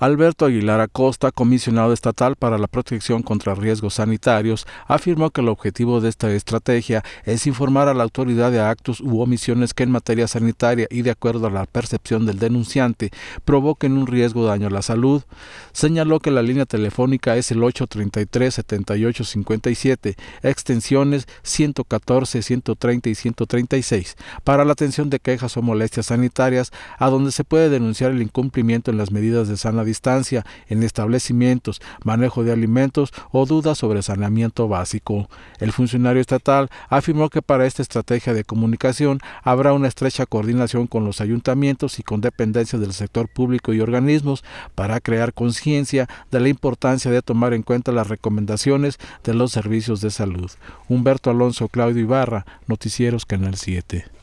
Alberto Aguilar Acosta, comisionado estatal para la protección contra riesgos sanitarios, afirmó que el objetivo de esta estrategia es informar a la autoridad de actos u omisiones que en materia sanitaria y de acuerdo a la percepción del denunciante provoquen un riesgo daño a la salud. Señaló que la línea telefónica es el 833-7857, extensiones 114, 130 y 136, para la atención de quejas o molestias sanitarias, a donde se puede denunciar el incumplimiento en las medidas de sana distancia en establecimientos, manejo de alimentos o dudas sobre saneamiento básico. El funcionario estatal afirmó que para esta estrategia de comunicación habrá una estrecha coordinación con los ayuntamientos y con dependencias del sector público y organismos para crear conciencia de la importancia de tomar en cuenta las recomendaciones de los servicios de salud. Humberto Alonso, Claudio Ibarra, Noticieros Canal 7.